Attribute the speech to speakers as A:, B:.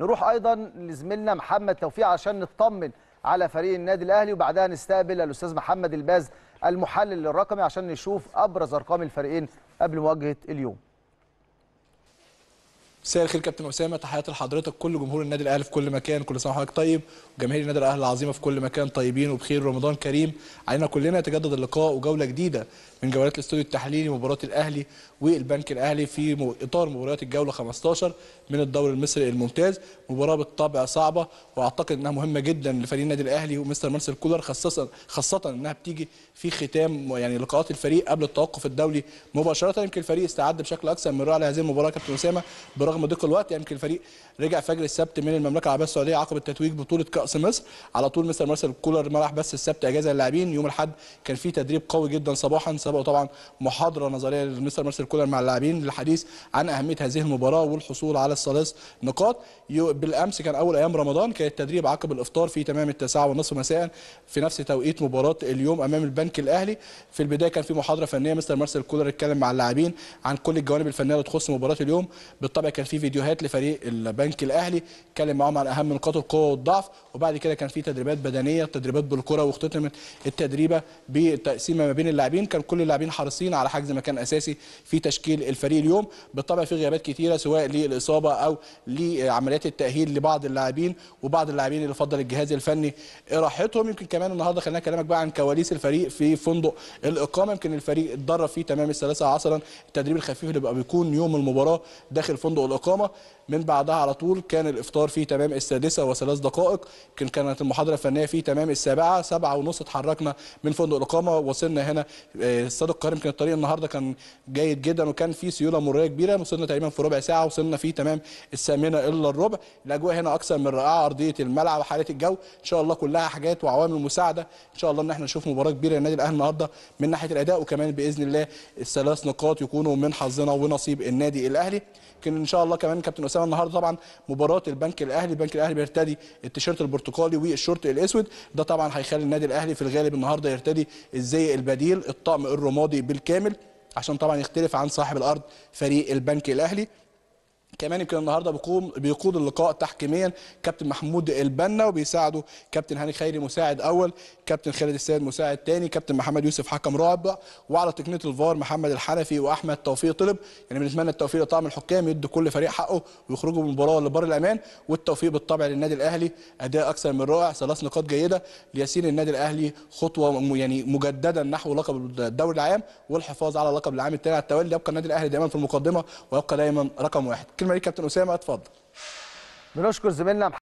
A: نروح ايضا لزميلنا محمد توفيق عشان نطمن على فريق النادي الاهلي وبعدها نستقبل الاستاذ محمد الباز المحلل الرقمي عشان نشوف ابرز ارقام الفريقين قبل مواجهه اليوم مساء الخير كابتن اسامه تحياتي لحضرتك كل جمهور النادي الاهلي في كل مكان كل سنه وحضرتك طيب وجماهير النادي الاهلي العظيمه في كل مكان طيبين وبخير رمضان كريم علينا كلنا يتجدد اللقاء وجوله جديده من جولات الاستوديو التحليلي مباراه الاهلي والبنك الاهلي في اطار مباريات الجوله 15 من الدوري المصري الممتاز مباراه بالطبع صعبه واعتقد انها مهمه جدا لفريق النادي الاهلي ومستر مارسيل كولر خاصه خاصه انها بتيجي في ختام يعني لقاءات الفريق قبل التوقف الدولي مباشره يمكن الفريق استعد بشكل اكثر من رائع لهذه المباراه كابتن اسامه رغم ضيق الوقت يعني يمكن الفريق رجع فجر السبت من المملكه العربيه السعوديه عقب التتويج بطوله كاس مصر على طول مستر مارسيل كولر ما راح بس السبت اجازه للاعبين يوم الاحد كان في تدريب قوي جدا صباحا سبقه طبعا محاضره نظريه لمستر مارسيل كولر مع اللاعبين للحديث عن اهميه هذه المباراه والحصول على الثلاث نقاط بالامس كان اول ايام رمضان كان التدريب عقب الافطار في تمام التسعة ونصف مساء في نفس توقيت مباراه اليوم امام البنك الاهلي في البدايه كان في محاضره فنيه مستر مارسيل كولر اتكلم مع اللاعبين عن كل الجوانب الفنيه اللي تخص مباراه اليوم بالطبع كان كان في فيديوهات لفريق البنك الاهلي اتكلم معاهم عن اهم نقاط القوه والضعف وبعد كده كان في تدريبات بدنيه تدريبات بالكره واختتمت التدريبه بتقسيم ما بين اللاعبين كان كل اللاعبين حريصين على حجز مكان اساسي في تشكيل الفريق اليوم بالطبع في غيابات كثيره سواء للاصابه او لعمليات التاهيل لبعض اللاعبين وبعض اللاعبين اللي فضل الجهاز الفني راحتهم يمكن كمان النهارده خلينا اكلمك بقى عن كواليس الفريق في فندق الاقامه يمكن الفريق اتدرب فيه تمام الثلاثه عصرا التدريب الخفيف اللي بقى بيكون يوم المباراه داخل فندق الاقامه من بعدها على طول كان الافطار فيه تمام السادسه وثلاث دقائق يمكن كانت المحاضره الفنيه فيه تمام السابعه سبعة ونص اتحركنا من فندق الاقامه وصلنا هنا استاد آه، القاهره يمكن الطريق النهارده كان جيد جدا وكان فيه سيوله مروريه كبيره وصلنا تقريبا في ربع ساعه وصلنا فيه تمام الثامنه الا الربع الاجواء هنا اكثر من رائعه ارضيه الملعب وحاله الجو ان شاء الله كلها حاجات وعوامل مساعده ان شاء الله ان احنا نشوف مباراه كبيره للنادي الاهلي النهارده من ناحيه الاداء وكمان باذن الله الثلاث نقاط يكونوا من حظنا ونصيب النادي الاهلي لكن ان شاء الله كمان كابتن اسامه النهارده طبعا مباراه البنك الاهلي البنك الاهلي بيرتدي التيشيرت البرتقالي والشورت الاسود ده طبعا هيخلي النادي الاهلي في الغالب النهارده يرتدي الزي البديل الطقم الرمادي بالكامل عشان طبعا يختلف عن صاحب الارض فريق البنك الاهلي كمان يمكن النهارده بيقوم بيقود اللقاء تحكيميا كابتن محمود البنا وبيساعده كابتن هاني خيري مساعد اول كابتن خالد السيد مساعد ثاني كابتن محمد يوسف حكم رابع وعلى تقنيه الفار محمد الحنفي واحمد توفيق طلب يعني بنتمنى التوفيق لطعم الحكام يدوا كل فريق حقه ويخرجوا من المباراه لبر الامان والتوفيق بالطبع للنادي الاهلي اداء اكثر من رائع ثلاث نقاط جيده ليسير النادي الاهلي خطوه يعني مجددا نحو لقب الدوري العام والحفاظ على لقب العام الثاني على التوالي يبقى النادي الاهلي دائما في المقدمه ويبقى دائما رقم واحد الكلمه ليك كابتن اسامه اتفضل بنشكر زميلنا